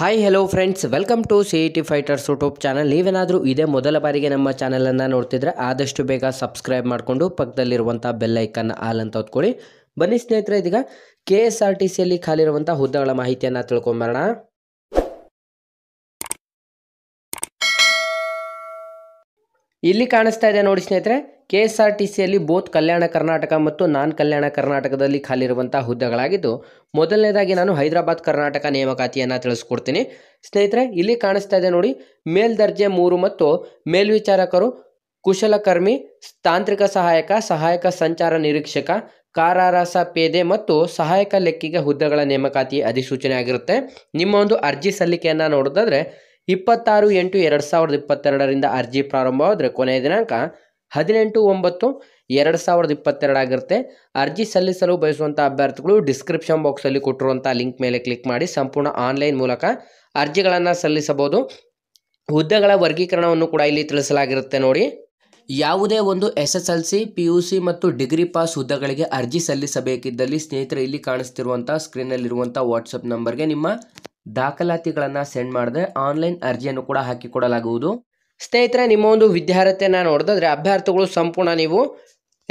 hi hello friends welcome to C E T fighters YouTube channel ನೀವೇನಾದರೂ ಇದೇ ಮೊದಲ ಬಾರಿಗೆ ನಮ್ಮ ಚಾನಲನ್ನು ನೋಡ್ತಿದ್ರೆ ಆದಷ್ಟು ಬೇಗ ಸಬ್ಸ್ಕ್ರೈಬ್ ಮಾಡಿಕೊಂಡು ಪಕ್ಕದಲ್ಲಿರುವಂಥ ಬೆಲ್ಲೈಕನ್ನು ಆಲ್ ಅಂತ ಹೊತ್ಕೊಳ್ಳಿ ಬನ್ನಿ ಸ್ನೇಹಿತರೆ ಇದೀಗ ಕೆ ಎಸ್ ಆರ್ ಟಿ ಸಿಯಲ್ಲಿ ಖಾಲಿರುವಂಥ ಹುದ್ದೆಗಳ ಮಾಹಿತಿಯನ್ನು ತಿಳ್ಕೊಂಬರೋಣ ಇಲ್ಲಿ ಕಾಣಿಸ್ತಾ ಇದೆ ನೋಡಿ ಸ್ನೇಹಿತರೆ ಕೆ ಎಸ್ ಆರ್ ಟಿ ಸಿಯಲ್ಲಿ ಬೋತ್ ಕಲ್ಯಾಣ ಕರ್ನಾಟಕ ಮತ್ತು ನಾನ್ ಕಲ್ಯಾಣ ಕರ್ನಾಟಕದಲ್ಲಿ ಖಾಲಿರುವಂಥ ಹುದ್ದೆಗಳಾಗಿದ್ದು ಮೊದಲನೇದಾಗಿ ನಾನು ಹೈದರಾಬಾದ್ ಕರ್ನಾಟಕ ನೇಮಕಾತಿಯನ್ನು ತಿಳಿಸ್ಕೊಡ್ತೀನಿ ಸ್ನೇಹಿತರೆ ಇಲ್ಲಿ ಕಾಣಿಸ್ತಾ ಇದೆ ನೋಡಿ ಮೇಲ್ದರ್ಜೆ ಮೂರು ಮತ್ತು ಮೇಲ್ವಿಚಾರಕರು ಕುಶಲಕರ್ಮಿ ತಾಂತ್ರಿಕ ಸಹಾಯಕ ಸಹಾಯಕ ಸಂಚಾರ ನಿರೀಕ್ಷಕ ಕಾರಾರಸ ಪೇದೆ ಮತ್ತು ಸಹಾಯಕ ಲೆಕ್ಕಿಗೆ ಹುದ್ದೆಗಳ ನೇಮಕಾತಿ ಅಧಿಸೂಚನೆ ಆಗಿರುತ್ತೆ ನಿಮ್ಮ ಒಂದು ಅರ್ಜಿ ಸಲ್ಲಿಕೆಯನ್ನು ನೋಡೋದಾದ್ರೆ ಇಪ್ಪತ್ತಾರು ಎಂಟು ಎರಡು ಸಾವಿರದ ಇಪ್ಪತ್ತೆರಡರಿಂದ ಅರ್ಜಿ ಪ್ರಾರಂಭವಾದರೆ ಕೊನೆಯ ದಿನಾಂಕ ಹದಿನೆಂಟು ಒಂಬತ್ತು ಎರಡು ಸಾವಿರದ ಇಪ್ಪತ್ತೆರಡಾಗಿರುತ್ತೆ ಅರ್ಜಿ ಸಲ್ಲಿಸಲು ಬಯಸುವಂಥ ಅಭ್ಯರ್ಥಿಗಳು ಡಿಸ್ಕ್ರಿಪ್ಷನ್ ಬಾಕ್ಸಲ್ಲಿ ಕೊಟ್ಟಿರುವಂಥ ಲಿಂಕ್ ಮೇಲೆ ಕ್ಲಿಕ್ ಮಾಡಿ ಸಂಪೂರ್ಣ ಆನ್ಲೈನ್ ಮೂಲಕ ಅರ್ಜಿಗಳನ್ನು ಸಲ್ಲಿಸಬಹುದು ಹುದ್ದೆಗಳ ವರ್ಗೀಕರಣವನ್ನು ಕೂಡ ಇಲ್ಲಿ ತಿಳಿಸಲಾಗಿರುತ್ತೆ ನೋಡಿ ಯಾವುದೇ ಒಂದು S S L C P U C ಮತ್ತು ಡಿಗ್ರಿ ಪಾಸ್ ಹುದ್ದೆಗಳಿಗೆ ಅರ್ಜಿ ಸಲ್ಲಿಸಬೇಕಿದ್ದಲ್ಲಿ ಸ್ನೇಹಿತರೆ ಇಲ್ಲಿ ಕಾಣಿಸ್ತಿರುವಂಥ ಸ್ಕ್ರೀನಲ್ಲಿರುವಂಥ ವಾಟ್ಸಪ್ ನಂಬರ್ಗೆ ನಿಮ್ಮ ದಾಖಲಾತಿಗಳನ್ನು ಸೆಂಡ್ ಮಾಡಿದ್ರೆ ಆನ್ಲೈನ್ ಅರ್ಜಿಯನ್ನು ಕೂಡ ಹಾಕಿಕೊಡಲಾಗುವುದು ಸ್ನೇಹಿತರೆ ನಿಮ್ಮ ಒಂದು ವಿದ್ಯಾರ್ಥಿಯನ್ನ ನೋಡಿದ್ರೆ ಅಭ್ಯರ್ಥಿಗಳು ಸಂಪೂರ್ಣ ನೀವು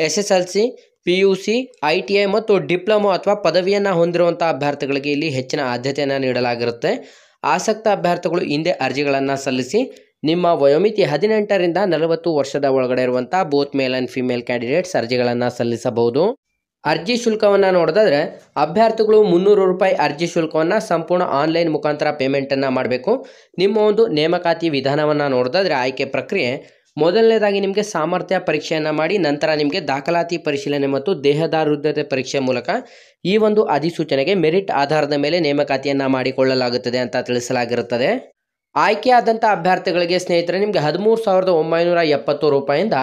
S S L C P U C I T I ಮತ್ತು ಡಿಪ್ಲೊಮೊ ಅಥವಾ ಪದವಿಯನ್ನು ಹೊಂದಿರುವಂಥ ಅಭ್ಯರ್ಥಿಗಳಿಗೆ ಇಲ್ಲಿ ಹೆಚ್ಚಿನ ಆದ್ಯತೆಯನ್ನು ನೀಡಲಾಗಿರುತ್ತೆ ಆಸಕ್ತ ಅಭ್ಯರ್ಥಿಗಳು ಹಿಂದೆ ಅರ್ಜಿಗಳನ್ನು ಸಲ್ಲಿಸಿ ನಿಮ್ಮ ವಯೋಮಿತಿ ಹದಿನೆಂಟರಿಂದ ನಲವತ್ತು ವರ್ಷದ ಒಳಗಡೆ ಇರುವಂಥ both male and female candidates ಅರ್ಜಿಗಳನ್ನು ಸಲ್ಲಿಸಬಹುದು ಅರ್ಜಿ ಶುಲ್ಕವನ್ನು ನೋಡೋದಾದರೆ ಅಭ್ಯರ್ಥಿಗಳು ಮುನ್ನೂರು ರೂಪಾಯಿ ಅರ್ಜಿ ಶುಲ್ಕವನ್ನು ಸಂಪೂರ್ಣ ಆನ್ಲೈನ್ ಮುಖಾಂತರ ಪೇಮೆಂಟನ್ನು ಮಾಡಬೇಕು ನಿಮ್ಮ ಒಂದು ನೇಮಕಾತಿ ವಿಧಾನವನ್ನು ನೋಡೋದಾದರೆ ಆಯ್ಕೆ ಪ್ರಕ್ರಿಯೆ ಮೊದಲನೇದಾಗಿ ನಿಮಗೆ ಸಾಮರ್ಥ್ಯ ಪರೀಕ್ಷೆಯನ್ನು ಮಾಡಿ ನಂತರ ನಿಮಗೆ ದಾಖಲಾತಿ ಪರಿಶೀಲನೆ ಮತ್ತು ದೇಹದಾರುದ್ಧತೆ ಪರೀಕ್ಷೆ ಮೂಲಕ ಈ ಒಂದು ಅಧಿಸೂಚನೆಗೆ ಮೆರಿಟ್ ಆಧಾರದ ಮೇಲೆ ನೇಮಕಾತಿಯನ್ನು ಮಾಡಿಕೊಳ್ಳಲಾಗುತ್ತದೆ ಅಂತ ತಿಳಿಸಲಾಗಿರುತ್ತದೆ ಆಯ್ಕೆಯಾದಂಥ ಅಭ್ಯರ್ಥಿಗಳಿಗೆ ಸ್ನೇಹಿತರೆ ನಿಮಗೆ ಹದಿಮೂರು ಸಾವಿರದ ಒಂಬೈನೂರ ಎಪ್ಪತ್ತು ರೂಪಾಯಿಂದ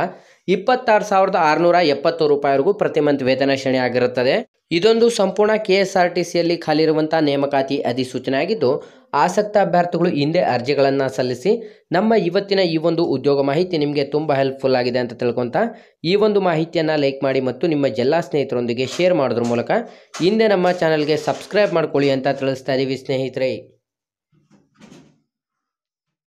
ಇಪ್ಪತ್ತಾರು ಸಾವಿರದ ಆರುನೂರ ಎಪ್ಪತ್ತು ರೂಪಾಯಿವರೆಗೂ ಪ್ರತಿ ಮಂತ್ ವೇತನ ಶ್ರೇಣಿ ಆಗಿರುತ್ತದೆ ಇದೊಂದು ಸಂಪೂರ್ಣ ಕೆ ಎಸ್ ಆರ್ ಟಿ ಸಿಯಲ್ಲಿ ಖಾಲಿರುವಂಥ ನೇಮಕಾತಿ ಅಧಿಸೂಚನೆ ಆಗಿದ್ದು ಆಸಕ್ತ ಅಭ್ಯರ್ಥಿಗಳು ಹಿಂದೆ ಅರ್ಜಿಗಳನ್ನು ಸಲ್ಲಿಸಿ ನಮ್ಮ ಇವತ್ತಿನ ಈ ಒಂದು ಉದ್ಯೋಗ ಮಾಹಿತಿ ನಿಮಗೆ ತುಂಬ ಹೆಲ್ಪ್ಫುಲ್ ಆಗಿದೆ ಅಂತ ತಿಳ್ಕೊತಾ ಈ ಒಂದು ಮಾಹಿತಿಯನ್ನು ಲೈಕ್ ಮಾಡಿ ಮತ್ತು ನಿಮ್ಮ ಎಲ್ಲ ಸ್ನೇಹಿತರೊಂದಿಗೆ ಶೇರ್ ಮಾಡೋದ್ರ ಮೂಲಕ ಹಿಂದೆ ನಮ್ಮ ಚಾನೆಲ್ಗೆ ಸಬ್ಸ್ಕ್ರೈಬ್ ಮಾಡ್ಕೊಳ್ಳಿ ಅಂತ ತಿಳಿಸ್ತಾ ಇದ್ದೀವಿ ಸ್ನೇಹಿತರೆ